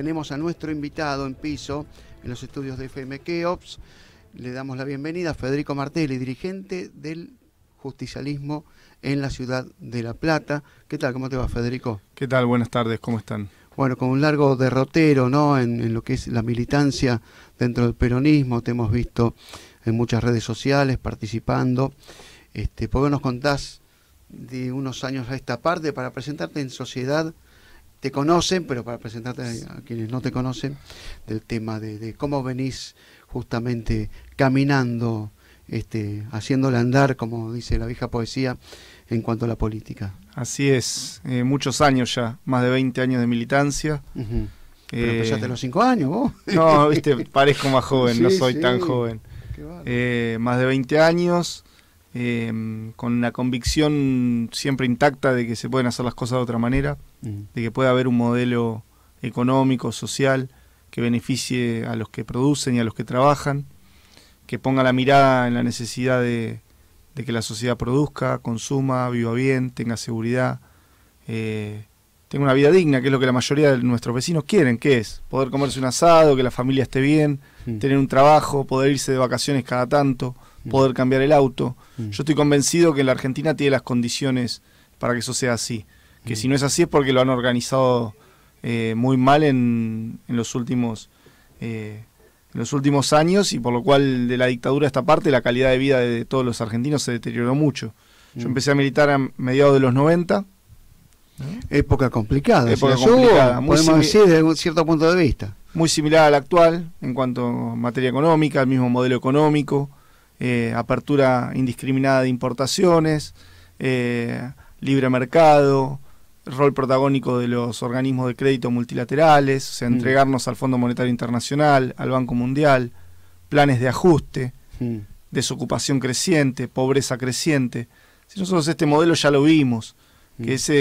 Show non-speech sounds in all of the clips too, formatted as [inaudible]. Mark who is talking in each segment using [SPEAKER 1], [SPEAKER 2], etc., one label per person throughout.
[SPEAKER 1] Tenemos a nuestro invitado en piso en los estudios de FM Keops. Le damos la bienvenida a Federico Martelli, dirigente del justicialismo en la ciudad de La Plata. ¿Qué tal? ¿Cómo te va, Federico?
[SPEAKER 2] ¿Qué tal? Buenas tardes, ¿cómo están? Bueno, con un largo
[SPEAKER 1] derrotero ¿no? en, lo que es la militancia dentro del peronismo, te hemos visto en muchas redes sociales participando. Este, ¿Por qué nos contás de unos años a esta parte para presentarte en sociedad? te conocen, pero para presentarte a quienes no te conocen, del tema de, cómo venís justamente caminando, este, haciéndole andar, como dice la vieja poesía, en cuanto a la política.
[SPEAKER 2] Así es, eh, muchos años ya, más de 20 años de militancia. Pero eh, empezaste los 5 años vos. [laughs] No, viste, parezco más joven, no soy tan joven. Eh, más de 20 años. Em, con la convicción siempre intacta de que se pueden hacer las cosas de otra manera, de que puede haber un modelo económico, social, que beneficie a los que producen y a los que trabajan, que ponga la mirada en la necesidad de, que la sociedad produzca, consuma, viva bien, tenga seguridad, eh, tenga una vida digna, que es lo que la mayoría de nuestros vecinos quieren, que es poder comerse un asado, que la familia esté bien, Mm. tener un trabajo, poder irse de vacaciones cada tanto, mm. poder cambiar el auto. Mm. Yo estoy convencido que la Argentina tiene las condiciones para que eso sea así. Que si no es así es porque lo han organizado eh, muy mal en, en los últimos... Eh, los últimos años y por lo cual de la dictadura a esta parte la calidad de vida de todos los argentinos se deterioró mucho. Yo empecé a militar a mediados de los 90, ¿Eh? Época complicada. Época complicada. podemos decir desde un cierto punto de vista muy similar al actual en cuanto a materia económica, el mismo modelo económico, eh, apertura indiscriminada de importaciones, eh, libre mercado, rol protagónico de los organismos de crédito multilaterales, o sea, mm. entregarnos al Fondo Monetario Internacional, al Banco Mundial, planes de ajuste, mm. desocupación creciente, pobreza creciente. Si nosotros este modelo ya lo vimos, que mm. ese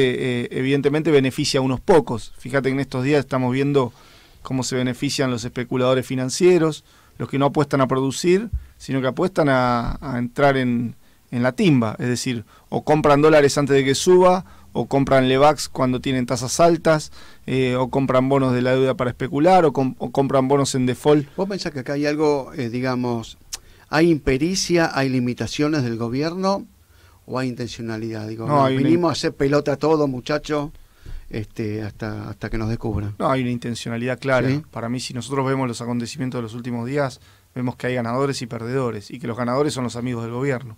[SPEAKER 2] eh, evidentemente beneficia a unos pocos. Fíjate que en estos días estamos viendo cómo se benefician los especuladores financieros, los que no apuestan a producir, sino que apuestan a, entrar en, la timba, es decir, o compran dólares antes de que suba, o compran LEVAX cuando tienen tasas altas, eh, o compran bonos de la deuda para especular, o, compran bonos en default. ¿Vos pensás que acá hay algo, eh, digamos, hay
[SPEAKER 1] impericia, hay limitaciones del gobierno? ¿O hay intencionalidad? Digo, no, vinimos a hacer pelota todo, muchachos. Este, hasta, hasta que nos descubran. No,
[SPEAKER 2] hay una intencionalidad clara. Para mí, si nosotros vemos los acontecimientos de los últimos días, vemos que hay ganadores y perdedores, y que los ganadores son los amigos del gobierno.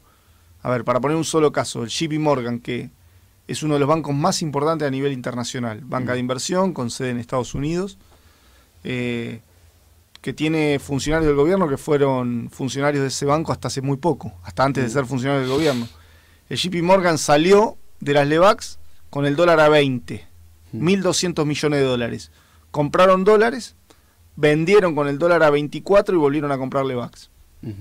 [SPEAKER 2] A ver, para poner un solo caso, el JP Morgan, que es uno de los bancos más importantes a nivel internacional, banca de mm. inversión con sede en Estados Unidos, eh, que tiene funcionarios del gobierno que fueron funcionarios de ese banco hasta hace muy poco, hasta antes de mm. ser funcionarios del gobierno. El JP Morgan salió de las LEVAX con el dólar a 20 1.200 millones de dólares. Compraron dólares, vendieron con el dólar a 24 y volvieron a comprar VAX.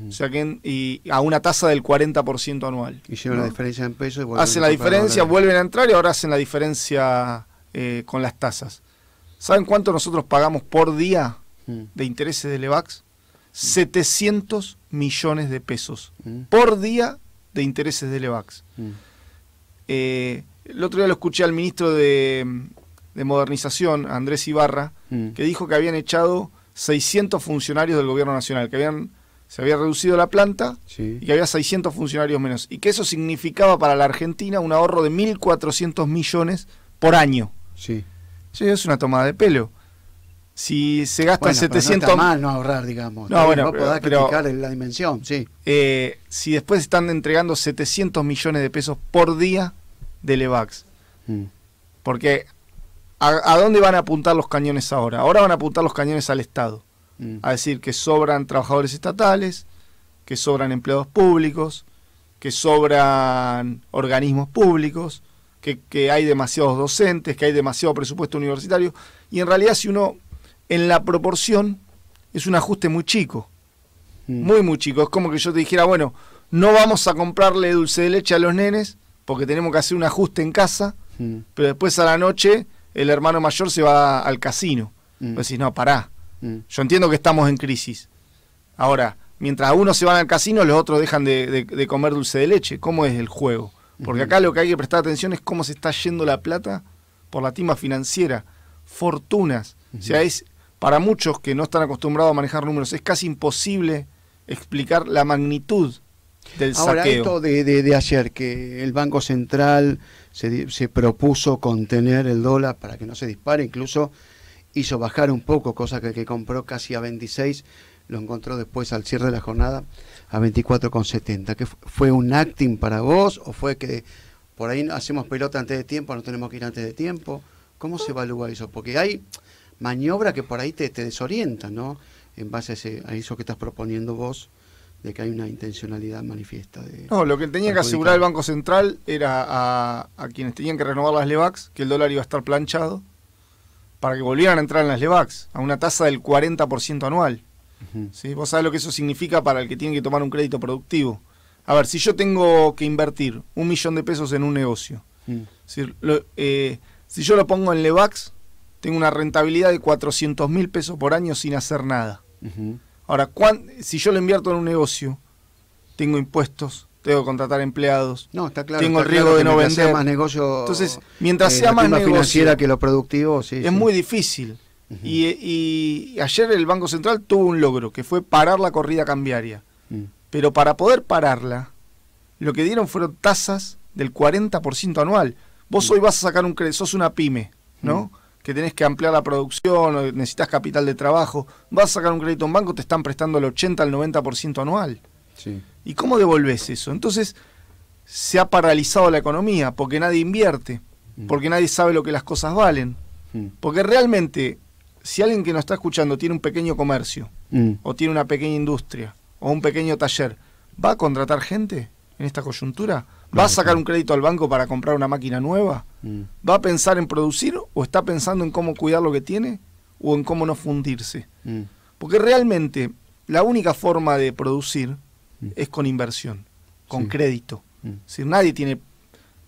[SPEAKER 2] O sea que a una tasa del 40% anual. Y llevan la diferencia en
[SPEAKER 1] pesos y Hacen la diferencia, vuelven
[SPEAKER 2] a entrar y ahora hacen la diferencia eh, con las tasas. ¿Saben cuánto nosotros pagamos por día mm. de intereses de Levax? 700 millones de pesos mm. por día de intereses de Levax. Mm. Eh, el otro día lo escuché al ministro de de modernización, Andrés Ibarra, mm. que dijo que habían echado 600 funcionarios del gobierno nacional, que habían se había reducido la planta y que había 600 funcionarios menos. Y que eso significaba para la Argentina un ahorro de 1.400 millones por año. Sí. Eso es una tomada de pelo. Si se gastan 700... millones. no ahorrar, digamos. No, bueno, pero, la dimensión, sí. Eh, si después están entregando 700 millones de pesos por día de Levax. Mm. Porque ¿A, dónde van a apuntar los cañones ahora? Ahora van a apuntar los cañones al Estado. Mm. A decir que sobran trabajadores estatales, que sobran empleados públicos, que sobran organismos públicos, que, hay demasiados docentes, que hay demasiado presupuesto universitario. Y en realidad si uno, en la proporción, es un ajuste muy chico. Mm. Muy, muy chico. Es como que yo te dijera, bueno, no vamos a comprarle dulce de leche a los nenes porque tenemos que hacer un ajuste en casa, mm. pero después a la noche el hermano mayor se va al casino. pues no, pará. Mm. Yo entiendo que estamos en crisis. Ahora, mientras unos se van al casino, los otros dejan de, comer dulce de leche. ¿Cómo es el juego? Porque acá lo que hay que prestar atención es cómo se está yendo la plata por la timba financiera. Fortunas. es para muchos que no están acostumbrados a manejar números, es casi imposible explicar la magnitud Ahora, esto
[SPEAKER 1] de, ayer, que el Banco Central se, propuso contener el dólar para que no se dispare, incluso hizo bajar un poco, cosa que el que compró casi a 26 lo encontró después al cierre de la jornada a 24,70. ¿Qué fue un acting para vos o fue que por ahí hacemos pelota antes de tiempo, no tenemos que ir antes de tiempo? ¿Cómo se evalúa eso? Porque hay maniobra que por ahí te, desorientan, desorienta, ¿no? En base a, a eso que estás proponiendo vos de que hay una intencionalidad manifiesta. De no, lo que tenía que asegurar el
[SPEAKER 2] Banco Central era a, quienes tenían que renovar las LEVAX que el dólar iba a estar planchado para que volvieran a entrar en las LEVAX a una tasa del 40% anual. Vos sabés lo que eso significa para el que tiene que tomar un crédito productivo. A ver, si yo tengo que invertir un millón de pesos en un negocio, mm. eh, si, yo lo pongo en LEVAX, tengo una rentabilidad de 400 mil pesos por año sin hacer nada. Ahora, si yo lo invierto en un negocio, tengo impuestos, tengo que contratar empleados. No, está claro. Tengo el riesgo de no vender. más negocio, Entonces, mientras eh, sea más negocio. que lo productivo, sí. Es muy difícil. y, ayer el Banco Central tuvo un logro, que fue parar la corrida cambiaria. Mm. Pero para poder pararla, lo que dieron fueron tasas del 40% anual. Vos mm. hoy vas a sacar un crédito, sos una pyme, ¿no? Mm que tenés que ampliar la producción, o necesitas capital de trabajo, vas a sacar un crédito en banco, te están prestando el 80 al 90% anual. ¿Y cómo devolves eso? Entonces, se ha paralizado la economía porque nadie invierte, mm. porque nadie sabe lo que las cosas valen. Mm. Porque realmente, si alguien que nos está escuchando tiene un pequeño comercio, mm. o tiene una pequeña industria, o un pequeño taller, ¿va a contratar gente en esta coyuntura? ¿Va a sacar un crédito al banco para comprar una máquina nueva? Mm. ¿Va a pensar en producir o está pensando en cómo cuidar lo que tiene o en cómo no fundirse? Mm. Porque realmente la única forma de producir mm. es con inversión, con crédito. Si nadie tiene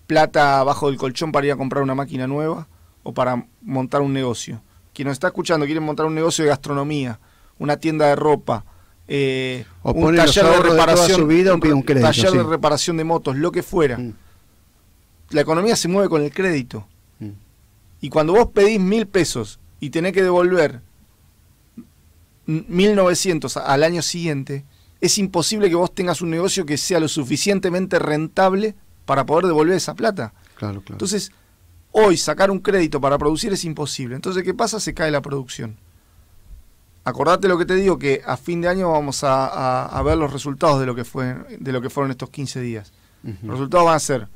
[SPEAKER 2] plata abajo del colchón para ir a comprar una máquina nueva o para montar un negocio. Quien nos está escuchando quiere montar un negocio de gastronomía, una tienda de ropa, eh,
[SPEAKER 3] un taller de reparación,
[SPEAKER 2] de, de reparación de motos, lo que fuera. Mm. La economía se mueve con el crédito. Mm. Y cuando vos pedís mil pesos y tenés que devolver Mil novecientos al año siguiente, es imposible que vos tengas un negocio que sea lo suficientemente rentable para poder devolver esa plata.
[SPEAKER 1] Entonces,
[SPEAKER 2] hoy sacar un crédito para producir es imposible. Entonces, ¿qué pasa? Se cae la producción. Acordate lo que te digo, que a fin de año vamos a, ver los resultados de lo, que fue, de lo que fueron estos 15 días. Los resultados van a ser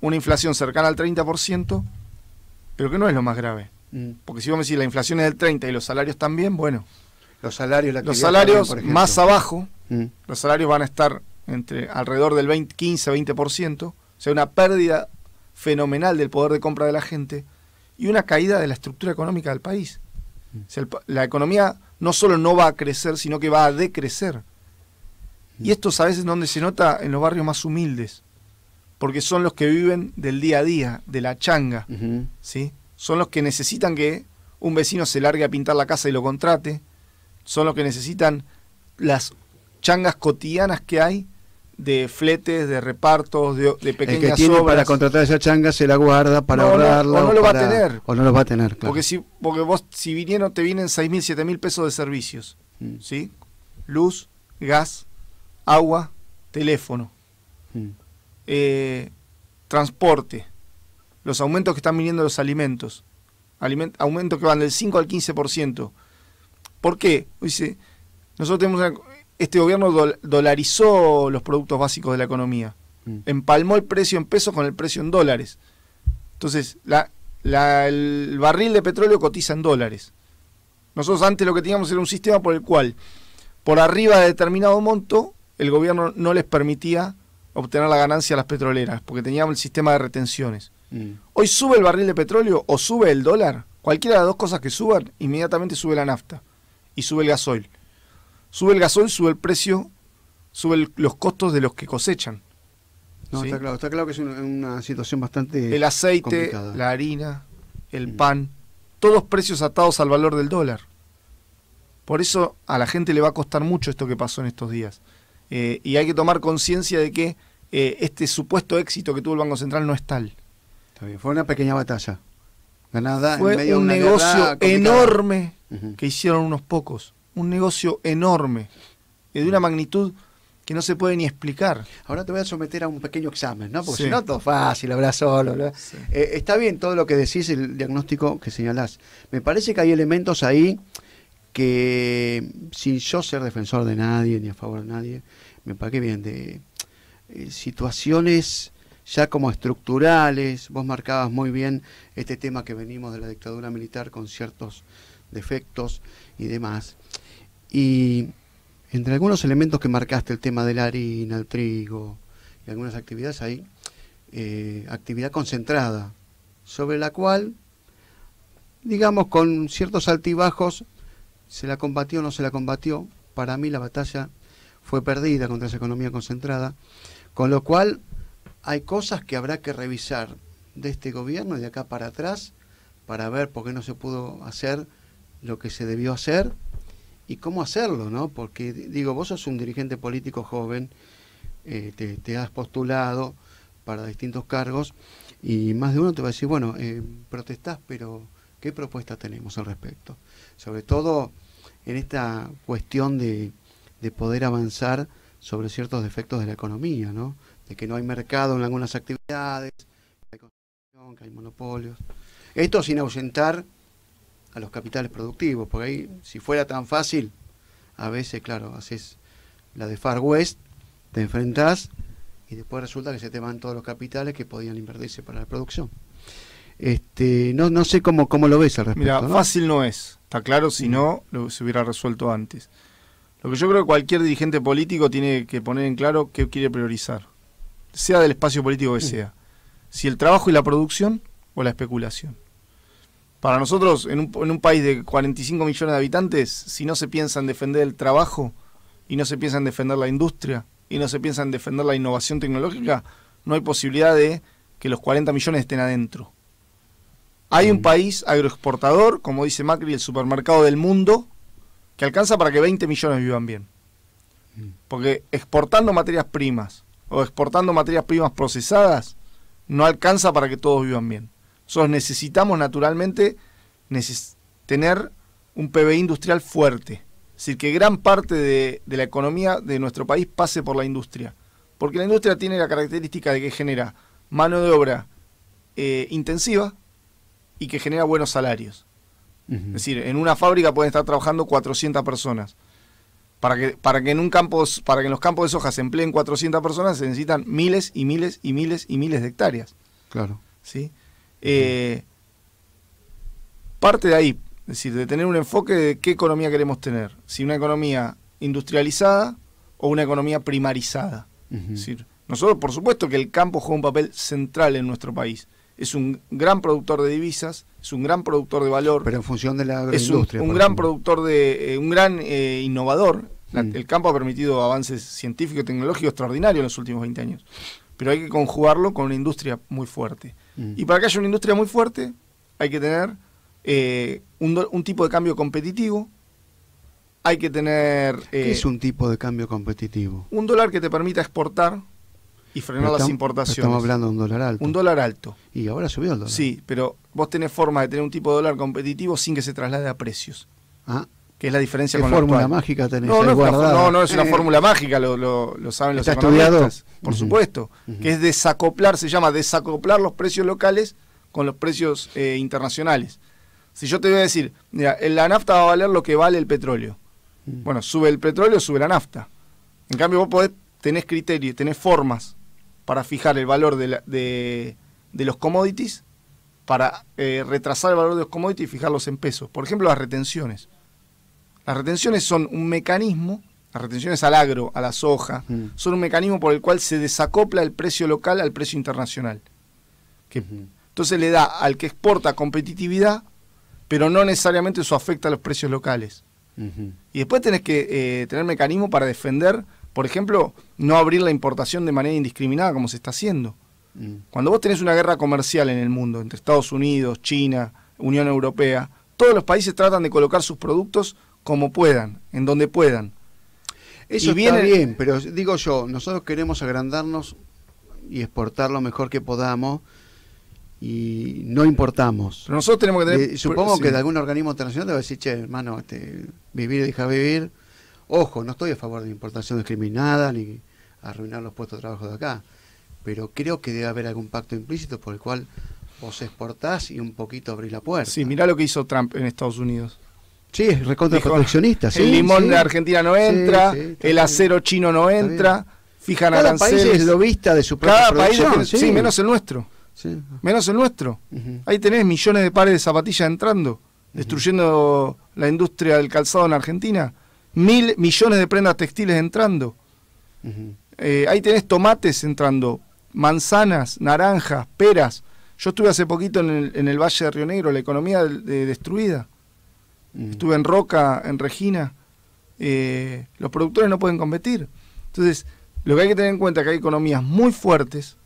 [SPEAKER 2] una inflación cercana al 30%, pero que no es lo más grave. Mm. Porque si vamos a decir la inflación es del 30% y los salarios también, bueno. Los salarios, los salarios más abajo, mm. los salarios van a estar entre alrededor del 15, 20%, o sea, una pérdida fenomenal del poder de compra de la gente y una caída de la estructura económica del país. Mm. la economía no solo no va a crecer, sino que va a decrecer. Y esto a veces donde se nota en los barrios más humildes, porque son los que viven del día a día, de la changa, ¿sí? Son los que necesitan que un vecino se largue a pintar la casa y lo contrate, son los que necesitan las changas cotidianas que hay de fletes, de repartos, de, de pequeñas El que tiene para contratar
[SPEAKER 1] esa changa se la guarda para no, ahorrarla. o no lo va a tener. O no lo va a tener, claro. Porque,
[SPEAKER 2] si, porque vos, si vinieron, te vienen 6.000, 7.000 pesos de servicios. Mm. ¿Sí? Luz, gas, agua, teléfono, mm. eh, transporte, los aumentos que están viniendo los alimentos, aumentos que van del 5 al 15%. ¿Por qué? Dice, nosotros tenemos este gobierno dolarizó los productos básicos de la economía. Mm. Empalmó el precio en pesos con el precio en dólares. Entonces, la, el barril de petróleo cotiza en dólares. Nosotros antes lo que teníamos era un sistema por el cual, por arriba de determinado monto, el gobierno no les permitía obtener la ganancia a las petroleras, porque teníamos el sistema de retenciones. Mm. Hoy sube el barril de petróleo o sube el dólar, cualquiera de las dos cosas que suban, inmediatamente sube la nafta y sube el gasoil sube el gasol, sube el precio, sube los costos de los que cosechan. No, está claro, está claro que es una, situación bastante. El aceite, la harina, el mm. pan, todos precios atados al valor del dólar. Por eso a la gente le va a costar mucho esto que pasó en estos días. Eh, y hay que tomar conciencia de que eh, este supuesto éxito que tuvo el Banco Central no es tal. fue una pequeña batalla. Ganada Fue un negocio enorme que hicieron unos pocos un negocio enorme, de una magnitud que no se puede ni explicar. Ahora te voy a someter a un
[SPEAKER 1] pequeño examen, ¿no? Porque si no, todo fácil, habrá solo. Eh, está bien todo lo que decís, el diagnóstico que señalás. Me parece que hay elementos ahí que, sin yo ser defensor de nadie ni a favor de nadie, me parece bien de eh, situaciones ya como estructurales. Vos marcabas muy bien este tema que venimos de la dictadura militar con ciertos defectos y demás. Y entre algunos elementos que marcaste, el tema de la harina, el trigo y algunas actividades ahí, eh, actividad concentrada, sobre la cual, digamos, con ciertos altibajos, se la combatió o no se la combatió. Para mí la batalla fue perdida contra esa economía concentrada, con lo cual hay cosas que habrá que revisar de este gobierno de acá para atrás para ver por qué no se pudo hacer lo que se debió hacer y cómo hacerlo, ¿no? Porque digo, vos sos un dirigente político joven, eh, te, has postulado para distintos cargos y más de uno te va a decir, bueno, eh, protestás, pero ¿qué propuesta tenemos al respecto? Sobre todo en esta cuestión de, poder avanzar sobre ciertos defectos de la economía, ¿no? De que no hay mercado en algunas actividades, que hay monopolios. Esto sin ausentar a los capitales productivos, porque ahí, si fuera tan fácil, a veces, claro, haces la de Far West, te enfrentás y después resulta que se te van todos los capitales que podían invertirse para la producción. Este, no, no sé cómo, cómo lo ves al respecto. Mira,
[SPEAKER 2] fácil no es, está claro, si mm. no, lo, se hubiera resuelto antes. Lo que yo creo que cualquier dirigente político tiene que poner en claro qué quiere priorizar, sea del espacio político que mm. sea. Si el trabajo y la producción o la especulación. Para nosotros, en un, país de 45 millones de habitantes, si no se piensa en defender el trabajo y no se piensa en defender la industria y no se piensa en defender la innovación tecnológica, no hay posibilidad de que los 40 millones estén adentro. Hay un mm. país agroexportador, como dice Macri, el supermercado del mundo, que alcanza para que 20 millones vivan bien. Mm. Porque exportando materias primas o exportando materias primas procesadas, no alcanza para que todos vivan bien. Nosotros necesitamos naturalmente tener un PBI industrial fuerte. Es decir, que gran parte de, la economía de nuestro país pase por la industria. Porque la industria tiene la característica de que genera mano de obra eh, intensiva y que genera buenos salarios. Es decir, en una fábrica pueden estar trabajando 400 personas. Para que, para que en un campo, para que en los campos de soja se empleen 400 personas, se necesitan miles y miles y miles y miles de hectáreas. Claro. ¿Sí? Eh, parte de ahí, es decir, de tener un enfoque de qué economía queremos tener. Si una economía industrializada o una economía primarizada. decir, nosotros, por supuesto, que el campo juega un papel central en nuestro país. Es un gran productor de divisas, es un gran productor de valor.
[SPEAKER 1] Pero en función de la industria. Es un, gran
[SPEAKER 2] productor de. Eh, un gran eh, innovador. Mm. El campo ha permitido avances científicos y tecnológicos extraordinarios en los últimos 20 años. Pero hay que conjugarlo con una industria muy fuerte. Y para que haya una industria muy fuerte, hay que tener eh, un, tipo de cambio competitivo. Hay que tener. Eh, es
[SPEAKER 1] un tipo de cambio competitivo?
[SPEAKER 2] Un dólar que te permita exportar y frenar las importaciones. Estamos hablando
[SPEAKER 1] de un dólar alto. Un
[SPEAKER 2] dólar alto.
[SPEAKER 1] Y ahora subió el dólar.
[SPEAKER 2] Sí, pero vos tenés forma de tener un tipo de dólar competitivo sin que se traslade a precios. Ah, que es la diferencia ¿Qué con fórmula mágica tenés no, no, es una, no, no, es una eh, fórmula mágica, lo, lo, lo saben los economistas, por supuesto, que es desacoplar, se llama desacoplar los precios locales con los precios eh, internacionales. Si yo te voy a decir, mira, la nafta va a valer lo que vale el petróleo. Mm. Bueno, sube el petróleo, sube la nafta. En cambio, vos podés, tenés criterios, tenés formas para fijar el valor de, los commodities, para eh, retrasar el valor de los commodities y fijarlos en pesos. Por ejemplo, las retenciones las retenciones son un mecanismo, las retenciones al agro, a la soja, mm. son un mecanismo por el cual se desacopla el precio local al precio internacional. Entonces le da al que exporta competitividad, pero no necesariamente eso afecta a los precios locales. Y después tenés que eh, tener mecanismos para defender, por ejemplo, no abrir la importación de manera indiscriminada como se está haciendo. Mm. Cuando vos tenés una guerra comercial en el mundo, entre Estados Unidos, China, Unión Europea, todos los países tratan de colocar sus productos como puedan, en donde puedan. Eso viene... está bien, pero digo yo, nosotros
[SPEAKER 1] queremos agrandarnos y exportar lo mejor que podamos y no importamos. Pero nosotros tenemos que tener... Eh, supongo que de algún organismo internacional a decir, che, hermano, este, vivir deja vivir. Ojo, no estoy a favor de importación discriminada ni arruinar los puestos de trabajo de acá, pero creo que debe haber algún pacto implícito por el cual vos
[SPEAKER 2] exportás y un poquito abrís la puerta. Sí, mirá lo que hizo Trump en Estados Unidos. Sí, es [laughs] el limón de Argentina no entra, el acero chino no entra, fijan Cada aranceles. País es lobista de su propia producción, país, sí. menos el nuestro. Menos el nuestro. Ahí tenés millones de pares de zapatillas entrando, destruyendo la industria del calzado en Argentina. Mil millones de prendas textiles entrando. Eh, ahí tenés tomates entrando, manzanas, naranjas, peras. Yo estuve hace poquito en el, Valle de Río Negro, la economía destruida. Estuve en Roca, en Regina. Eh, los productores no pueden competir. Entonces, lo que hay que tener en cuenta es que hay economías muy fuertes,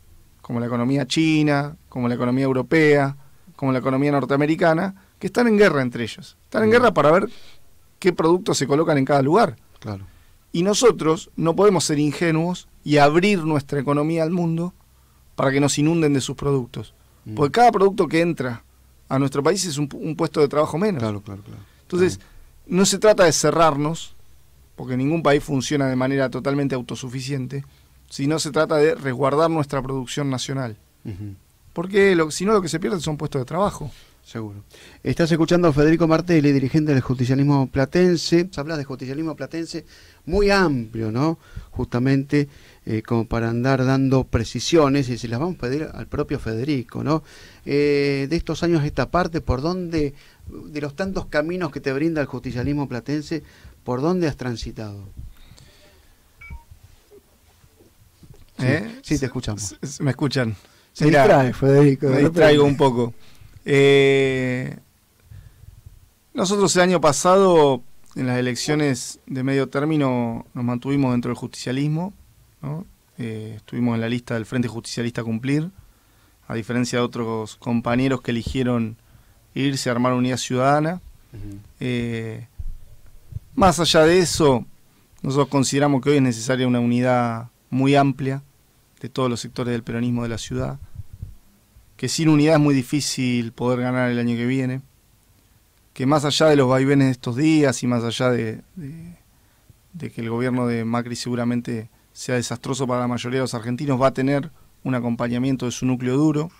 [SPEAKER 2] como la economía china, como la economía europea, como la economía norteamericana, que están en guerra entre ellos. Están en guerra para ver qué productos se colocan en cada lugar. Claro. Y nosotros no podemos ser ingenuos y abrir nuestra economía al mundo para que nos inunden de sus productos. Porque cada producto que entra a nuestro país es un, un puesto de trabajo menos. Claro, claro, claro. Entonces, no se trata de cerrarnos, porque ningún país funciona de manera totalmente autosuficiente, sino se trata de resguardar nuestra producción nacional. Porque si no, lo que se pierde son puestos de trabajo.
[SPEAKER 1] Seguro. Estás escuchando a Federico Martelli, dirigente del justicialismo platense. Hablas de justicialismo platense muy amplio, ¿no? Justamente eh, como para andar dando precisiones y si las vamos a pedir al propio Federico, ¿no? Eh, de estos años esta parte, ¿por dónde de los tantos caminos que te brinda el justicialismo platense, ¿por dónde has transitado?
[SPEAKER 2] ¿Eh? Sí, te escuchamos. me escuchan. Se distrae, Federico. Me distraigo un poco. Eh, nosotros el año pasado, en las elecciones de medio término, nos mantuvimos dentro del justicialismo. ¿no? Eh, estuvimos en la lista del Frente Justicialista Cumplir, a diferencia de otros compañeros que eligieron irse a armar unidad ciudadana. Eh, más allá de eso, nosotros consideramos que hoy es necesaria una unidad muy amplia de todos los sectores del peronismo de la ciudad, que sin unidad es muy difícil poder ganar el año que viene, que más allá de los vaivenes de estos días y más allá de que el gobierno de Macri seguramente sea desastroso para la mayoría de los argentinos, va a tener un acompañamiento de su núcleo duro,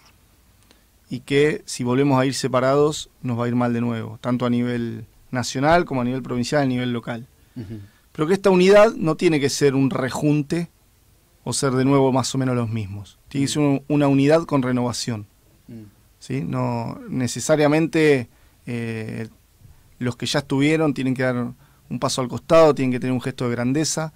[SPEAKER 2] y que si volvemos a ir separados nos va a ir mal de nuevo, tanto a nivel nacional como a nivel provincial, a nivel local. Pero que esta unidad no tiene que ser un rejunte o ser de nuevo más o menos los mismos. Tiene que ser una unidad con renovación. Mm. No necesariamente eh, los que ya estuvieron tienen que dar un paso al costado, tienen que tener un gesto de grandeza,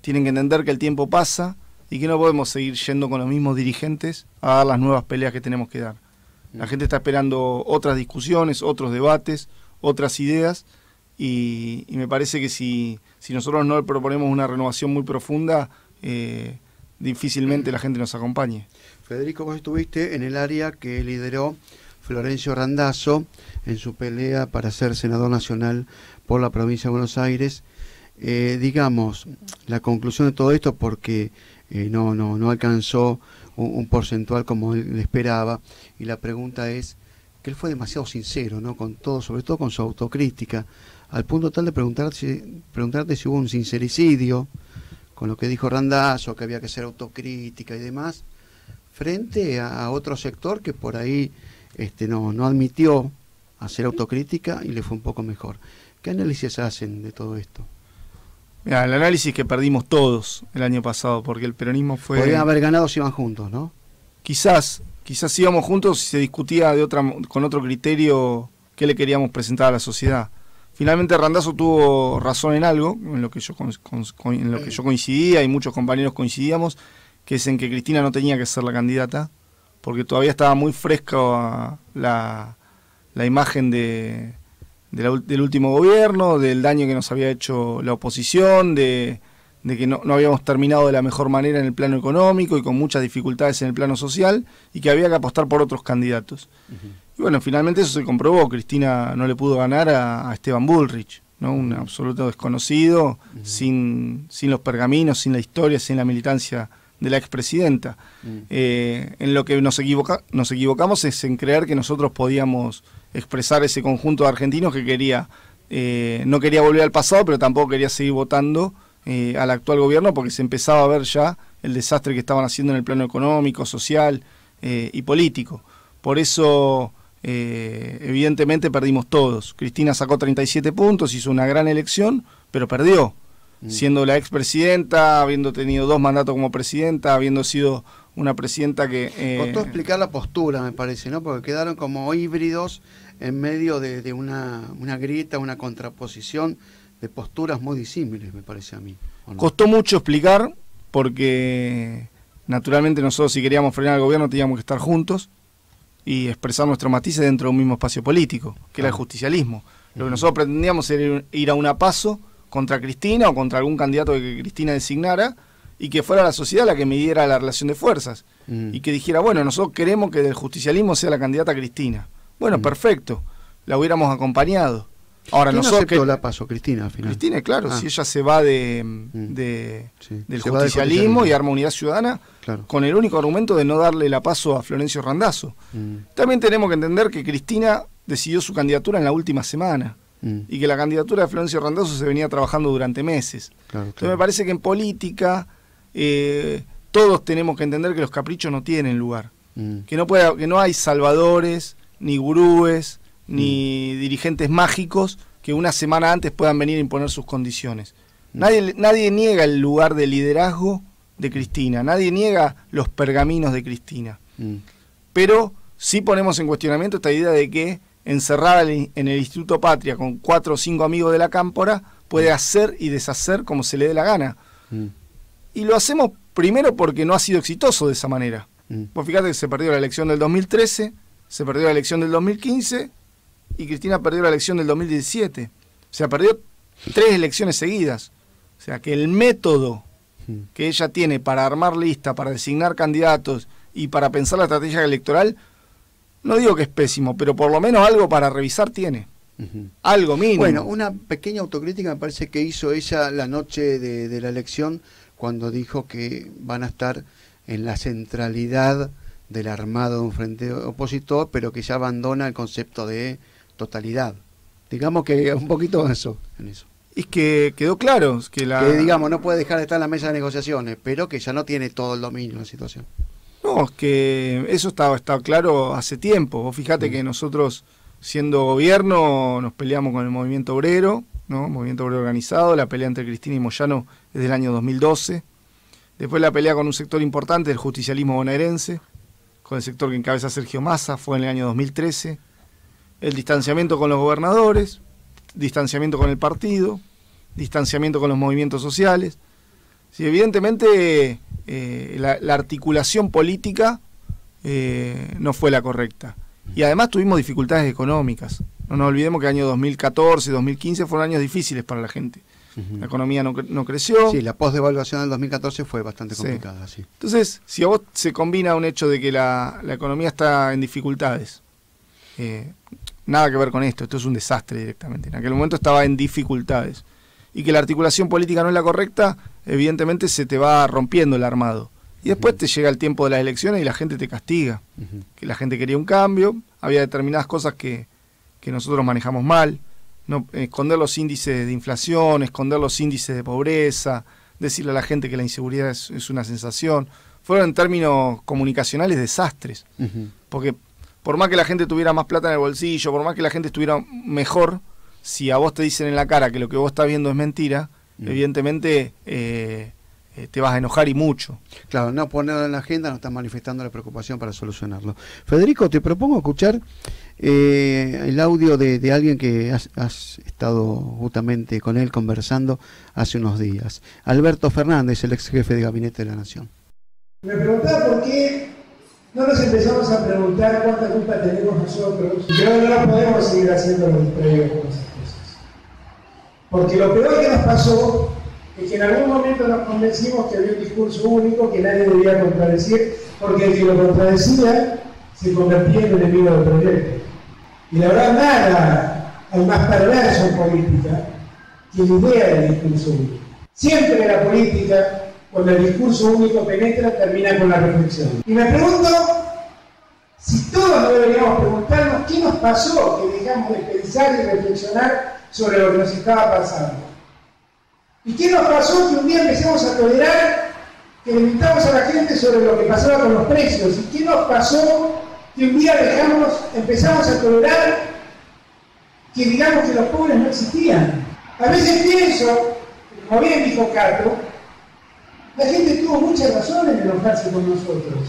[SPEAKER 2] tienen que entender que el tiempo pasa y que no podemos seguir yendo con los mismos dirigentes a dar las nuevas peleas que tenemos que dar. La gente está esperando otras discusiones, otros debates, otras ideas y, me parece que si, si, nosotros no proponemos una renovación muy profunda, eh, difícilmente la gente nos acompañe. Federico, vos estuviste en el área que lideró
[SPEAKER 1] Florencio Randazzo en su pelea para ser senador nacional por la provincia de Buenos Aires. Eh, digamos, la conclusión de todo esto, porque eh, no, no, no alcanzó un, porcentual como él esperaba. Y la pregunta es que él fue demasiado sincero, ¿no? Con todo, sobre todo con su autocrítica, al punto tal de preguntarse, preguntarte si hubo un sincericidio, con lo que dijo Randazo, que había que ser autocrítica y demás, frente a, otro sector que por ahí este, no admitió hacer autocrítica y le fue un poco mejor.
[SPEAKER 2] ¿Qué análisis hacen de todo esto? Mirá, el análisis que perdimos todos el año pasado, porque el peronismo fue... Podrían haber ganado si iban juntos, ¿no? Quizás, quizás íbamos juntos si se discutía de otra, con otro criterio qué le queríamos presentar a la sociedad. Finalmente Randazo tuvo razón en algo, en lo que yo, en lo que yo coincidía y muchos compañeros coincidíamos, que es en que Cristina no tenía que ser la candidata, porque todavía estaba muy fresca la, la imagen de, del último gobierno, del daño que nos había hecho la oposición, de, que no, habíamos terminado de la mejor manera en el plano económico y con muchas dificultades en el plano social y que había que apostar por otros candidatos. Y bueno, finalmente eso se comprobó. Cristina no le pudo ganar a, Esteban Bullrich, ¿no? un absoluto desconocido, sin, los pergaminos, sin la historia, sin la militancia de la expresidenta. Eh, en lo que nos, nos equivocamos es en creer que nosotros podíamos expresar ese conjunto de argentinos que quería, eh, no quería volver al pasado, pero tampoco quería seguir votando eh, al actual gobierno porque se empezaba a ver ya el desastre que estaban haciendo en el plano económico, social eh, y político. Por eso, evidentemente, perdimos todos. Cristina sacó 37 puntos, hizo una gran elección, pero perdió. Mm. Siendo la expresidenta, habiendo tenido dos mandatos como presidenta, habiendo sido una presidenta que... Eh, Costó
[SPEAKER 1] explicar la postura, me parece, ¿no? Porque quedaron como híbridos en medio de, una, una grieta, una contraposición de posturas muy disímiles, me parece a mí.
[SPEAKER 2] Costó mucho explicar porque naturalmente nosotros si queríamos frenar al gobierno teníamos que estar juntos y expresar nuestros matices dentro de un mismo espacio político, que era el justicialismo. Lo que nosotros pretendíamos era ir a un paso contra Cristina o contra algún candidato que Cristina designara y que fuera la sociedad la que midiera la relación de fuerzas mm. y que dijera, bueno, nosotros queremos que del justicialismo sea la candidata Cristina. Bueno, mm. perfecto, la hubiéramos acompañado.
[SPEAKER 3] Ahora nosotros
[SPEAKER 2] la paso Cristina al final. Cristina, claro, ah. si ella se va de, mm. del justicialismo y arma unidad ciudadana con el único argumento de no darle la paso a Florencio Randazo. También tenemos que entender que Cristina decidió su candidatura en la última semana y que la candidatura de Florencio Randazzo se venía trabajando durante meses. Entonces me parece que en política eh, todos tenemos que entender que los caprichos no tienen lugar. Mm. Que, no que no hay salvadores, ni gurúes, mm. ni dirigentes mágicos que una semana antes puedan venir a imponer sus condiciones. Mm. Nadie, nadie niega el lugar de liderazgo de Cristina, nadie niega los pergaminos de Cristina. Pero sí ponemos en cuestionamiento esta idea de que encerrada en el Instituto Patria con cuatro o cinco amigos de la cámpora puede hacer y deshacer como se le dé la gana y lo hacemos primero porque no ha sido exitoso de esa manera. pues mm. fíjate que se perdió la elección del 2013, se perdió la elección del 2015 y Cristina perdió la elección del 2017. O sea, perdió tres elecciones seguidas. O sea, que el método mm. que ella tiene para armar lista, para designar candidatos y para pensar la estrategia electoral, no digo que es pésimo, pero por lo menos algo para revisar tiene. Algo mínimo. Bueno,
[SPEAKER 1] una pequeña autocrítica me parece que hizo ella la noche de, de la elección cuando dijo que van a estar en la centralidad del armado de un frente opositor, pero que ya abandona el concepto de totalidad. Digamos que un poquito eso en eso.
[SPEAKER 2] Es que quedó claro que la... digamos,
[SPEAKER 1] no puede dejar de estar en la mesa de negociaciones, pero que ya no tiene
[SPEAKER 2] todo el dominio de la situación. No, es que eso estaba, claro hace tiempo. Vos fíjate mm. que nosotros, siendo gobierno, nos peleamos con el movimiento obrero, Movimiento Organizado, la pelea entre Cristina y Moyano desde el año 2012. Después la pelea con un sector importante del justicialismo bonaerense, con el sector que encabeza Sergio Massa, fue en el año 2013. El distanciamiento con los gobernadores, distanciamiento con el partido, distanciamiento con los movimientos sociales. evidentemente eh, la, articulación política eh, no fue la correcta. Y además tuvimos dificultades económicas. No nos olvidemos que el año 2014, 2015 fueron años difíciles para la gente. La economía no, creció. Sí, la posdevaluación del 2014 fue bastante complicada. Entonces, si a vos se combina un hecho de que la, economía está en dificultades, eh, nada que ver con esto, esto es un desastre directamente. En aquel momento estaba en dificultades. Y que la articulación política no es la correcta, evidentemente se te va rompiendo el armado. Y después te llega el tiempo de las elecciones y la gente te castiga. Que la gente quería un cambio, había determinadas cosas que, que nosotros manejamos mal, esconder los índices de inflación, esconder los índices de pobreza, decirle a la gente que la inseguridad es, una sensación, fueron en términos comunicacionales desastres, porque por más que la gente tuviera más plata en el bolsillo, por más que la gente estuviera mejor, si a vos te dicen en la cara que lo que vos estás viendo es mentira, mm. evidentemente eh, eh, te vas a enojar y mucho. Claro, no ponerlo en la agenda, no está manifestando la preocupación para solucionarlo. Federico, te propongo escuchar
[SPEAKER 1] eh, el audio de, alguien que has, estado justamente con él conversando hace unos días. Alberto Fernández, el ex jefe de gabinete de la Nación.
[SPEAKER 3] Me preguntaba por qué no nos empezamos a preguntar cuánta culpa tenemos nosotros. Creo que no podemos seguir haciendo los previos con esas cosas. Porque lo peor que nos pasó y que en algún momento nos convencimos que había un discurso único que nadie debía contradecir, porque el que lo contradecía se convertía en enemigo del proyecto. Y la verdad, nada hay más perverso en política que la idea del discurso único. Siempre la política, cuando el discurso único penetra, termina con la reflexión. Y me pregunto si todos deberíamos preguntarnos qué nos pasó que dejamos de pensar y reflexionar sobre lo que nos estaba pasando. ¿Y qué nos pasó que un día empezamos a tolerar que limitamos a la gente sobre lo que pasaba con los precios? ¿Y qué nos pasó que un día dejamos, empezamos a tolerar que digamos que los pobres no existían? A veces pienso, como bien dijo Cato, la gente tuvo muchas razones de enojarse con nosotros.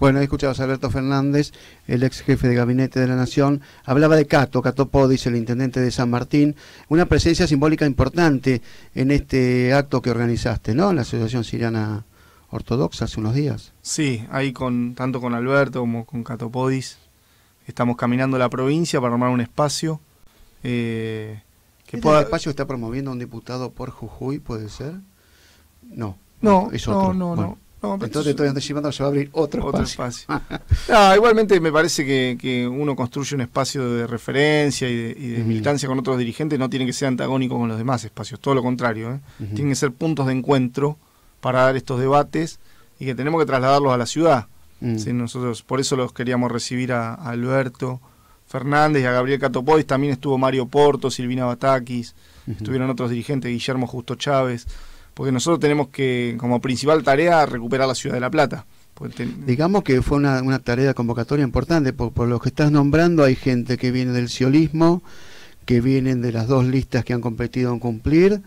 [SPEAKER 1] Bueno, escuchado a Alberto Fernández, el ex jefe de gabinete de la Nación. Hablaba de Cato, Cato Podis, el intendente de San Martín. Una presencia simbólica importante en este acto que organizaste, ¿no? la Asociación Siriana Ortodoxa hace unos días.
[SPEAKER 2] Sí, ahí con tanto con Alberto como con Cato Podis. Estamos caminando la provincia para armar un espacio. Eh, que ¿Este espacio
[SPEAKER 1] está promoviendo un diputado por Jujuy, puede ser?
[SPEAKER 2] No. No,
[SPEAKER 1] es
[SPEAKER 3] otro. no,
[SPEAKER 2] no.
[SPEAKER 1] Entonces todavía anticipando se va a abrir otro, espacio.
[SPEAKER 2] [laughs] igualmente me parece que, uno construye un espacio de referencia y de, militancia con otros dirigentes, no tiene que ser antagónico con los demás espacios, todo lo contrario. ¿eh? Tienen que ser puntos de encuentro para dar estos debates y que tenemos que trasladarlos a la ciudad. Mm. Nosotros por eso los queríamos recibir a, Alberto Fernández y a Gabriel Catopoy... también estuvo Mario Porto, Silvina Batakis, estuvieron otros dirigentes, Guillermo Justo Chávez porque nosotros tenemos que, como principal tarea, recuperar la ciudad de La Plata.
[SPEAKER 1] Digamos que fue una, tarea convocatoria importante, por lo que estás nombrando hay gente que viene del ciolismo, que vienen de las dos listas que han competido en cumplir,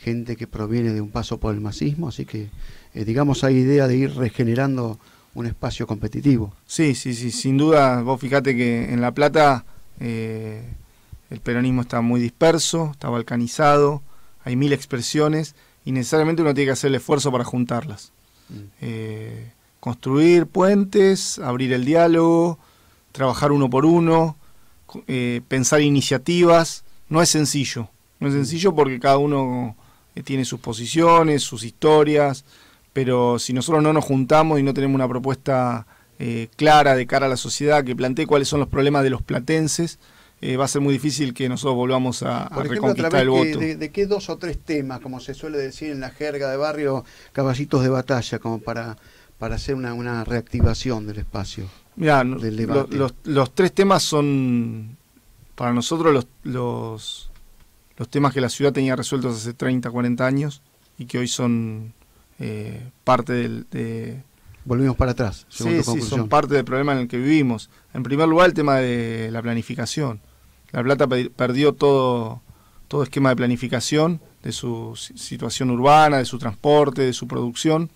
[SPEAKER 1] gente que proviene de un paso por el masismo, así que eh, digamos hay idea de ir regenerando un espacio competitivo.
[SPEAKER 2] Sí, sí, sí, sin duda, vos fíjate que en La Plata eh, el peronismo está muy disperso, está balcanizado, hay mil expresiones y necesariamente uno tiene que hacer el esfuerzo para juntarlas. Mm. Eh, construir puentes, abrir el diálogo, trabajar uno por uno, eh, pensar iniciativas, no es sencillo. No es mm. sencillo porque cada uno eh, tiene sus posiciones, sus historias, pero si nosotros no nos juntamos y no tenemos una propuesta clara de cara a la sociedad que plantee cuáles son los problemas de los platenses, eh, va a ser muy difícil que nosotros volvamos a, reconquistar el voto.
[SPEAKER 1] de, qué dos o tres temas, como se suele decir en la jerga de barrio, caballitos de batalla, como para, para hacer una, reactivación del espacio? los,
[SPEAKER 2] tres temas son, para nosotros, los, los, temas que la ciudad tenía resueltos hace 30, 40 años y que hoy son eh, parte del, de volvimos para atrás. Sí, tu sí, son parte del problema en el que vivimos. En primer lugar, el tema de la planificación. La Plata perdió todo, todo esquema de planificación de su situación urbana, de su transporte, de su producción.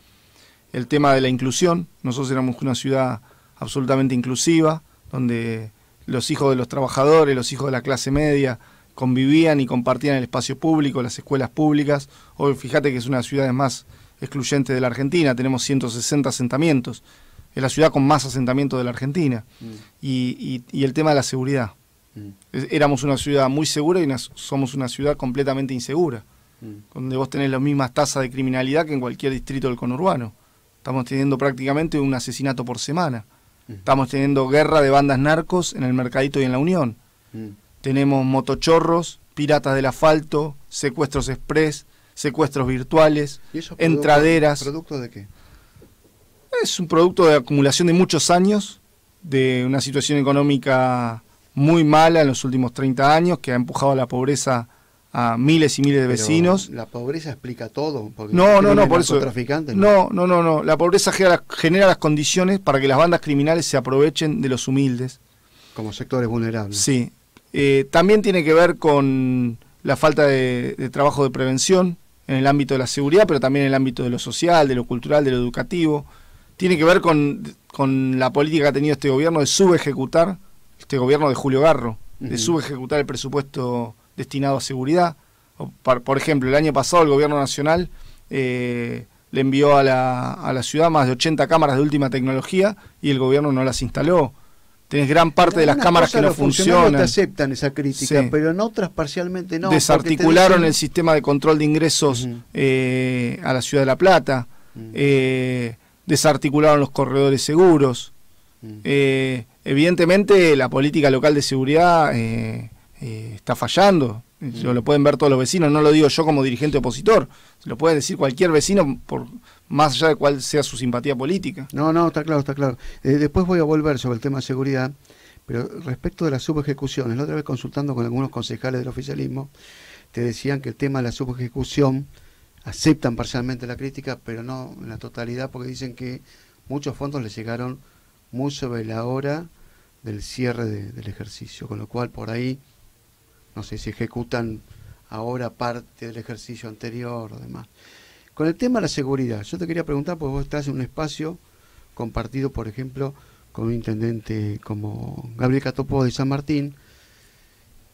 [SPEAKER 2] El tema de la inclusión. Nosotros éramos una ciudad absolutamente inclusiva, donde los hijos de los trabajadores, los hijos de la clase media, convivían y compartían el espacio público, las escuelas públicas. Hoy fíjate que es una ciudad más excluyente de la Argentina, tenemos 160 asentamientos, es la ciudad con más asentamientos de la Argentina, mm. y, el tema de la seguridad. Mm. Éramos una ciudad muy segura y somos una ciudad completamente insegura, mm. donde vos tenés las mismas tasas de criminalidad que en cualquier distrito del conurbano. Estamos teniendo prácticamente un asesinato por semana. Estamos teniendo guerra de bandas narcos en el Mercadito y en la Unión. Tenemos motochorros, piratas del asfalto, secuestros express, secuestros virtuales, ¿Y producto, entraderas.
[SPEAKER 1] ¿Producto de qué?
[SPEAKER 2] Es un producto de acumulación de muchos años, de una situación económica muy mala en los últimos 30 años, que ha empujado a la pobreza a miles y miles de vecinos.
[SPEAKER 1] la pobreza explica todo. Porque no, no, no, por eso.
[SPEAKER 2] ¿no? no, no, no, La pobreza genera, las condiciones para que las bandas criminales se aprovechen de los humildes. Como sectores vulnerables. Sí. Eh, también tiene que ver con la falta de trabajo de prevención, en el ámbito de la seguridad, pero también en el ámbito de lo social, de lo cultural, de lo educativo. Tiene que ver con, la política que ha tenido este gobierno de subejecutar, este gobierno de Julio Garro, de subejecutar el presupuesto destinado a seguridad. Por, ejemplo, el año pasado el gobierno nacional eh, le envió a la, a la ciudad más de 80 cámaras de última tecnología y el gobierno no las instaló. Tenés gran parte de las cámaras que no funcionan. te aceptan
[SPEAKER 1] esa crítica, pero en otras parcialmente no. Desarticularon el
[SPEAKER 2] sistema de control de ingresos eh, a la ciudad de La Plata, eh, desarticularon los corredores seguros. Eh, evidentemente la política local de seguridad está fallando. Lo pueden ver todos los vecinos, no lo digo yo como dirigente opositor, Se lo puede decir cualquier vecino por, más allá de cuál sea su simpatía política. No, no, está claro, está claro. Eh, después voy a volver sobre el tema de seguridad,
[SPEAKER 1] pero respecto de las subejecuciones, la otra vez consultando con algunos concejales del oficialismo, te decían que el tema de la subejecución aceptan parcialmente la crítica, pero no en la totalidad, porque dicen que muchos fondos les llegaron muy sobre la hora del cierre del ejercicio, con lo cual por ahí, no sé, si ejecutan ahora parte del ejercicio anterior o demás. Con el tema de la seguridad, yo te quería preguntar, porque vos estás en un espacio compartido, por ejemplo, con un intendente como Gabriel Catopo de San Martín,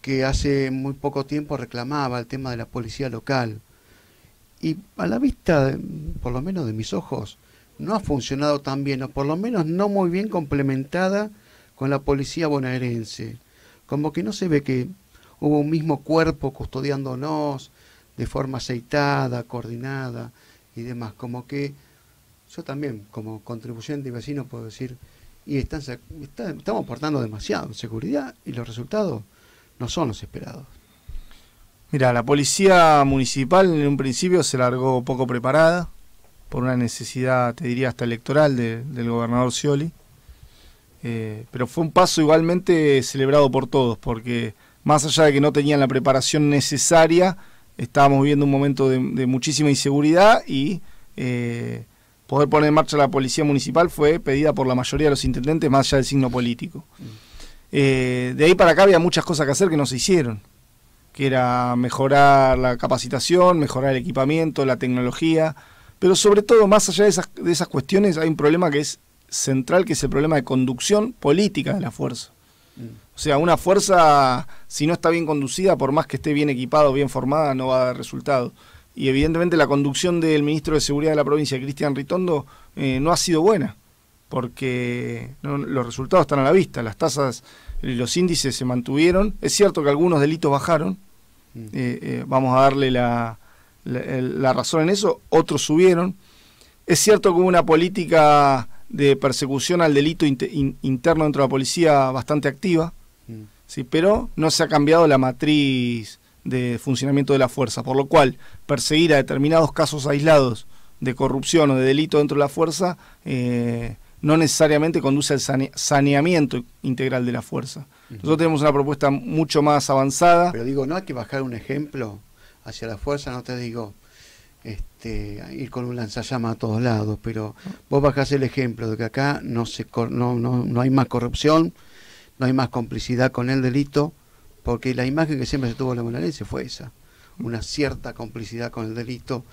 [SPEAKER 1] que hace muy poco tiempo reclamaba el tema de la policía local. Y a la vista, por lo menos de mis ojos, no ha funcionado tan bien, o por lo menos no muy bien complementada con la policía bonaerense. Como que no se ve que hubo un mismo cuerpo custodiándonos, de forma aceitada, coordinada y demás. Como que yo también, como contribuyente y vecino, puedo decir, y están, estamos aportando demasiado
[SPEAKER 2] en seguridad y los resultados no son los esperados. Mira, la policía municipal en un principio se largó poco preparada por una necesidad, te diría, hasta electoral del gobernador Scioli. Eh, pero fue un paso igualmente celebrado por todos, porque más allá de que no tenían la preparación necesaria, estábamos viviendo un momento de, muchísima inseguridad y eh, poder poner en marcha la policía municipal fue pedida por la mayoría de los intendentes, más allá del signo político. Mm. Eh, de ahí para acá había muchas cosas que hacer que no se hicieron, que era mejorar la capacitación, mejorar el equipamiento, la tecnología, pero sobre todo, más allá de esas, cuestiones, hay un problema que es central, que es el problema de conducción política de la fuerza. Mm. O sea, una fuerza, si no está bien conducida, por más que esté bien equipada o bien formada, no va a dar resultado. Y evidentemente la conducción del ministro de Seguridad de la provincia, Cristian Ritondo, eh, no ha sido buena, porque los resultados están a la vista, las tasas, los índices se mantuvieron. Es cierto que algunos delitos bajaron, mm. eh, eh, vamos a darle la, la, razón en eso, otros subieron. Es cierto que hubo una política de persecución al delito interno dentro de la policía bastante activa, ¿sí? pero no se ha cambiado la matriz de funcionamiento de la fuerza, por lo cual perseguir a determinados casos aislados de corrupción o de delito dentro de la fuerza eh, no necesariamente conduce al saneamiento integral de la fuerza. Nosotros tenemos una propuesta mucho más avanzada. Pero digo, no hay que bajar un ejemplo
[SPEAKER 1] hacia la fuerza, no te digo este, ir con un lanzallamas a todos lados, pero vos bajás el ejemplo de que acá no, no hay más corrupción, no hay más complicidad con el delito, porque la imagen que siempre se tuvo la monarquía fue esa, una cierta complicidad con el delito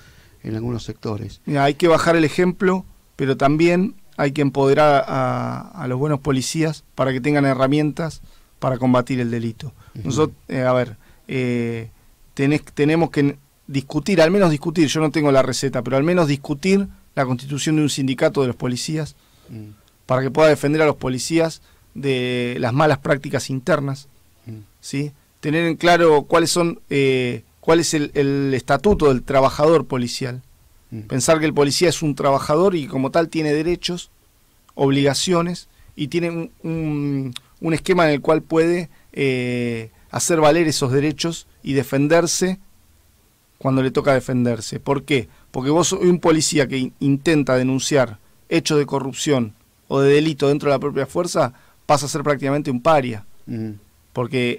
[SPEAKER 1] en algunos sectores.
[SPEAKER 2] Mira, hay que bajar el ejemplo, pero también hay que empoderar a, los buenos policías para que tengan herramientas para combatir el delito. Nosotros, eh, a ver, eh, tenemos que discutir, al menos discutir, yo no tengo la receta, pero al menos discutir la constitución de un sindicato de los policías mm. para que pueda defender a los policías de las malas prácticas internas, mm. ¿sí? tener en claro cuáles son, eh, cuál es el, estatuto del trabajador policial. Mm. Pensar que el policía es un trabajador y como tal tiene derechos, obligaciones y tiene un, un, esquema en el cual puede eh, hacer valer esos derechos y defenderse cuando le toca defenderse. ¿Por qué? Porque vos sois un policía que intenta denunciar hechos de corrupción o de delito dentro de la propia fuerza, pasa a ser prácticamente un paria. Porque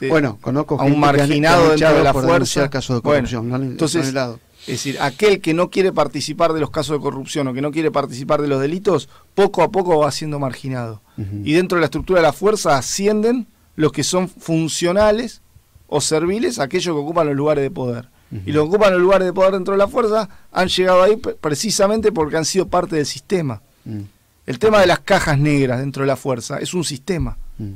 [SPEAKER 2] eh, bueno, conozco a un marginado dentro de la fuerza. caso de entonces, es decir, aquel que no quiere participar de los casos de corrupción o que no quiere participar de los delitos, poco a poco va siendo marginado. Y dentro de la estructura de la fuerza ascienden los que son funcionales o serviles, aquellos que ocupan los lugares de poder. Y los que ocupan los lugares de poder dentro de la fuerza han llegado ahí precisamente porque han sido parte del sistema. Mm. El tema de las cajas negras dentro de la fuerza es un sistema. Mm.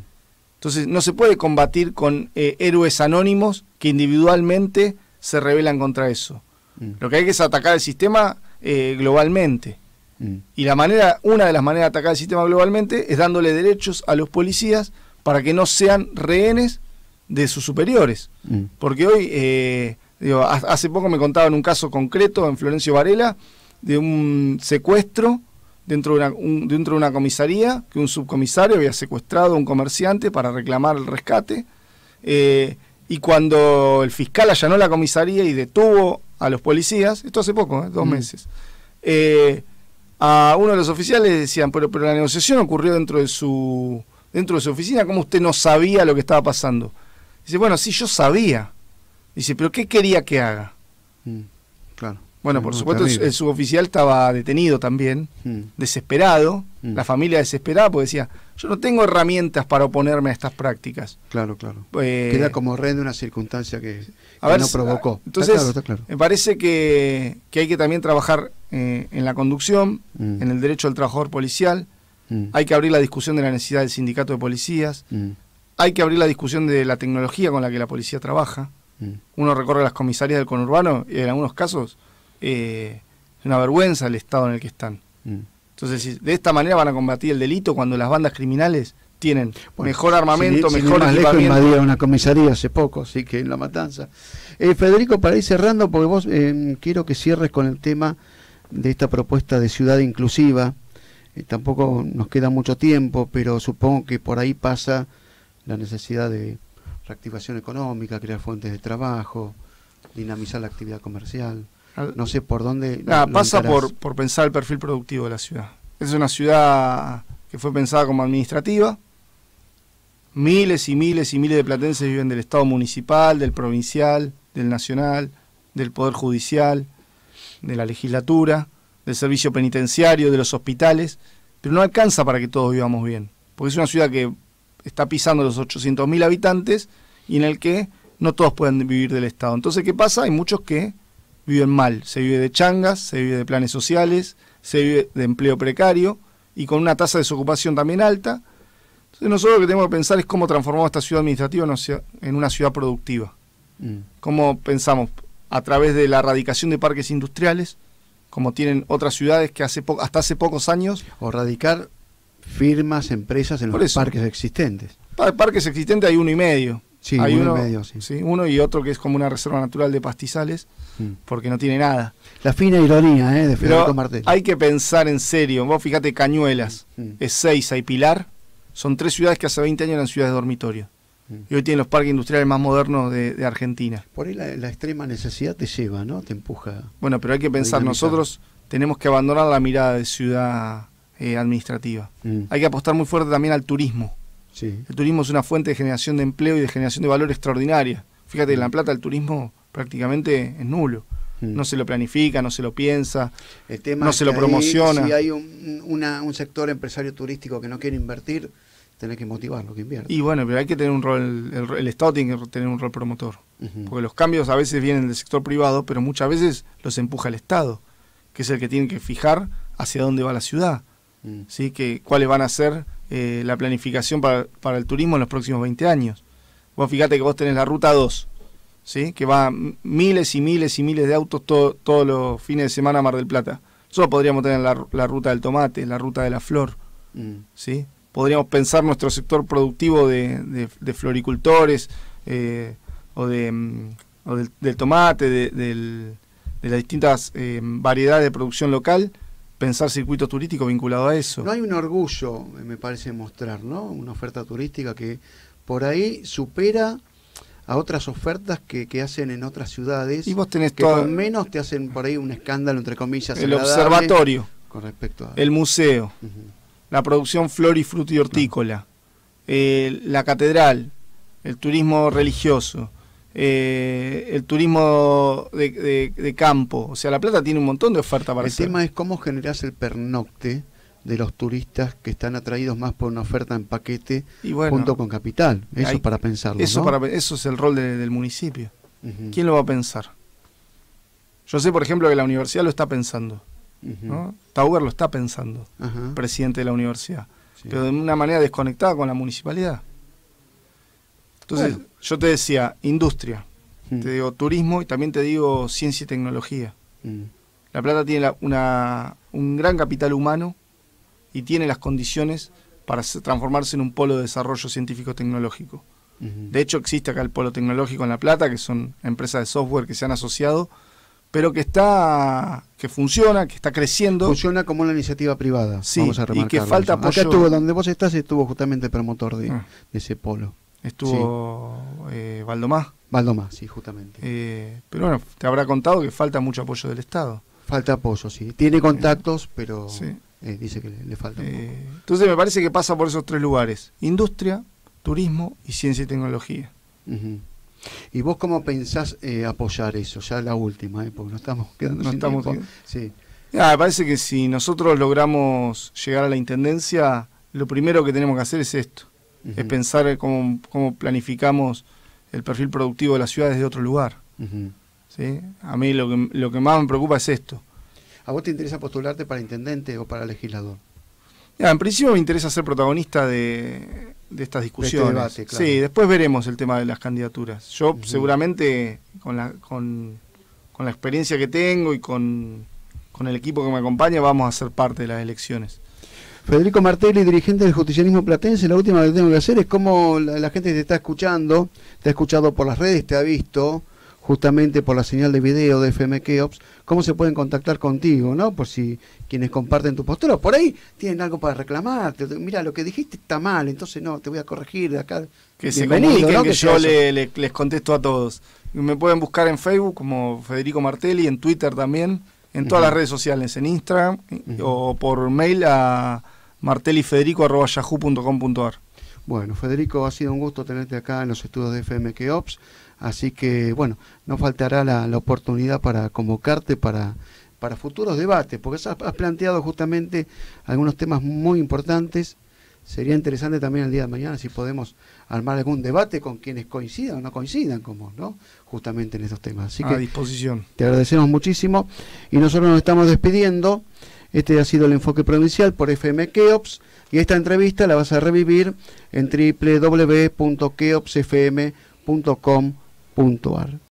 [SPEAKER 2] Entonces no se puede combatir con eh, héroes anónimos que individualmente se rebelan contra eso. Mm. Lo que hay que es atacar el sistema eh, globalmente. Mm. Y la manera, una de las maneras de atacar el sistema globalmente es dándole derechos a los policías para que no sean rehenes de sus superiores. Porque hoy, eh, hace poco me contaban un caso concreto en Florencio Varela de un secuestro dentro de, una, comisaría que un subcomisario había secuestrado a un comerciante para reclamar el rescate. Eh, y cuando el fiscal allanó la comisaría y detuvo a los policías, esto hace poco, ¿eh? dos mm. meses, eh, a uno de los oficiales le decían, pero, pero la negociación ocurrió dentro de su dentro de su oficina, ¿cómo usted no sabía lo que estaba pasando? Dice, bueno, sí, yo sabía. Dice, pero ¿qué quería que haga? Mm. Bueno, por supuesto, el suboficial estaba detenido también, mm. desesperado, mm. la familia desesperada, porque decía, yo no tengo herramientas para oponerme a estas prácticas. Claro, claro. Eh, Queda como red una circunstancia que, no provocó. Ah, entonces, me parece que, hay que también trabajar eh, en la conducción, mm. en el derecho del trabajador policial, hay que abrir la discusión de la necesidad del sindicato de policías, hay que abrir la discusión de la tecnología con la que la policía trabaja. Uno recorre las comisarias del conurbano y en algunos casos eh, es una vergüenza el estado en el que están. Mm. Entonces, de esta manera van a combatir el delito cuando las bandas criminales tienen mejor armamento, mejor una
[SPEAKER 1] comisaría hace poco, así que en La Matanza. Eh, Federico, para ir cerrando, porque vos eh, quiero que cierres con el tema de esta propuesta de ciudad inclusiva. tampoco nos queda mucho tiempo, pero supongo que por ahí pasa la necesidad de reactivación económica, crear fuentes de trabajo, dinamizar la actividad comercial. No sé por dónde. No, ah, pasa por,
[SPEAKER 2] por pensar el perfil productivo de la ciudad. Es una ciudad que fue pensada como administrativa. Miles y miles y miles de platenses viven del Estado municipal, del provincial, del nacional, del Poder Judicial, de la legislatura, del servicio penitenciario, de los hospitales. Pero no alcanza para que todos vivamos bien. Porque es una ciudad que está pisando los 800.000 habitantes y en el que no todos pueden vivir del Estado. Entonces, ¿qué pasa? Hay muchos que viven mal. Se vive de changas, se vive de planes sociales, se vive de empleo precario y con una tasa de desocupación también alta. Entonces nosotros lo que tenemos que pensar es cómo transformamos esta ciudad administrativa en una ciudad productiva. Mm. ¿Cómo pensamos? A través de la erradicación de parques industriales, como tienen otras ciudades que hace hasta hace pocos años... O radicar firmas, empresas en los parques existentes. Para parques existentes hay uno y medio. Sí, Hay uno, sí. uno y otro que es como una reserva natural de pastizales, mm. porque no tiene nada. La fina ironía ¿eh? de Federico Martel. Hay que pensar en serio. Vos fíjate, Cañuelas, mm, mm. Ezeiza y Pilar son tres ciudades que hace 20 años eran ciudades de dormitorio. Y hoy tienen los parques industriales más modernos de, Argentina. Por
[SPEAKER 1] ahí la, extrema necesidad te lleva,
[SPEAKER 2] ¿no? Te empuja. Bueno, pero hay que pensar, nosotros tenemos que abandonar la mirada de ciudad eh, administrativa. Hay que apostar muy fuerte también al turismo el turismo es una fuente de generación de empleo y de generación de valor extraordinaria. Fíjate, en mm. La Plata el turismo prácticamente es nulo. Mm. No se lo planifica, no se lo piensa, no se lo promociona. Si
[SPEAKER 1] hay un, sector empresario turístico que no quiere invertir, tenés que motivarlo que invierta.
[SPEAKER 2] Y bueno, pero hay que tener un rol, el, Estado tiene que tener un rol promotor. Porque los cambios a veces vienen del sector privado, pero muchas veces los empuja el Estado, que es el que tiene que fijar hacia dónde va la ciudad, mm. ¿sí? que, cuáles van a ser eh, la planificación para, el turismo en los próximos 20 años. Vos fíjate que vos tenés la ruta 2, ¿sí? que va miles y miles y miles de autos todos los fines de semana a Mar del Plata. Nosotros podríamos tener la, ruta del tomate, la ruta de la flor. Mm. ¿sí? Podríamos pensar nuestro sector productivo de, floricultores eh, o, de, mm, del, tomate, de, las distintas eh, variedades de producción local pensar circuito turístico vinculado a eso. No hay un orgullo, me parece,
[SPEAKER 1] mostrar, ¿no? Una oferta turística que por ahí supera a otras ofertas que, hacen en otras ciudades. Y vos tenés que Al menos te hacen por ahí un escándalo, entre comillas. El observatorio. Con respecto a...
[SPEAKER 2] El museo. La producción flor y fruto y hortícola. Eh, la catedral. El turismo religioso. Eh, el turismo de, campo. O sea, La Plata tiene un montón de oferta para El tema es cómo generas
[SPEAKER 1] el pernocte de los turistas que están atraídos más por una oferta en paquete junto con capital. Eso es para pensarlo. Eso,
[SPEAKER 2] eso es el rol del municipio. ¿Quién lo va a pensar? Yo sé, por ejemplo, que la universidad lo está pensando. ¿no? Tauber lo está pensando, presidente de la universidad, pero de una manera desconectada con la municipalidad. Entonces, yo te decía industria, mm. te digo turismo y también te digo ciencia y tecnología. Mm. La Plata tiene un gran capital humano y tiene las condiciones para transformarse en un polo de desarrollo científico-tecnológico. De hecho, existe acá el polo tecnológico en La Plata, que son empresas de software que se han asociado, pero que está, que funciona, que está creciendo. Funciona como una
[SPEAKER 1] iniciativa privada, sí, Y que falta apoyo. Acá estuvo, donde vos estás, estuvo justamente el promotor de ah. ese polo
[SPEAKER 2] estuvo eh,
[SPEAKER 1] Valdomás. sí, justamente.
[SPEAKER 2] Eh, pero bueno, te habrá contado que falta mucho apoyo del Estado.
[SPEAKER 1] Falta apoyo, sí. Tiene eh, contactos, pero eh, dice que le, falta. Entonces
[SPEAKER 2] me parece que pasa por esos tres lugares. Industria, turismo y ciencia y tecnología. ¿Y vos cómo pensás
[SPEAKER 1] apoyar eso? Ya la última, porque no estamos [laughs] quedando no estamos Sí.
[SPEAKER 2] Ah, me parece que si nosotros logramos llegar a la Intendencia, lo primero que tenemos que hacer es esto es pensar cómo, planificamos el perfil productivo de la ciudad desde otro lugar. ¿sí? A mí lo que, lo que más me preocupa es esto.
[SPEAKER 1] ¿A vos te interesa postularte para
[SPEAKER 2] intendente o para legislador? en principio me interesa ser protagonista de, de estas este discusiones. Sí, después veremos el tema de las candidaturas. Yo seguramente con la, con, la experiencia que tengo y con, con el equipo que me acompaña vamos a ser parte de las elecciones.
[SPEAKER 1] Federico Martelli, dirigente del justicialismo platense, la última que tengo que hacer es cómo la, gente te está escuchando, te ha escuchado por las redes, te ha visto, justamente por la señal de video de FM Keops, cómo se pueden contactar contigo, ¿no? Por si quienes comparten tu postura, por ahí tienen algo para reclamarte, mira, lo que dijiste está mal, entonces no, te voy a
[SPEAKER 2] corregir de acá. Que se comuniquen, que, yo le, les contesto a todos. Me pueden buscar en Facebook como Federico Martelli, en Twitter también, en todas las redes sociales, en Instagram o por mail a martelifederico.yahoo.com.ar. Bueno,
[SPEAKER 1] Federico, ha sido un gusto tenerte acá en los estudios de FMK Ops, así que bueno, no faltará la, oportunidad para convocarte para para futuros debates, porque has planteado justamente algunos temas muy importantes. Sería interesante también el día de mañana si podemos armar algún debate con quienes coincidan o no coincidan como ¿no? Justamente en estos temas. Así que a
[SPEAKER 2] disposición.
[SPEAKER 1] Te agradecemos muchísimo y nosotros nos estamos despidiendo. Este ha sido el enfoque provincial por FM Keops y esta entrevista la vas a revivir en
[SPEAKER 2] www.keopsfm.com.ar.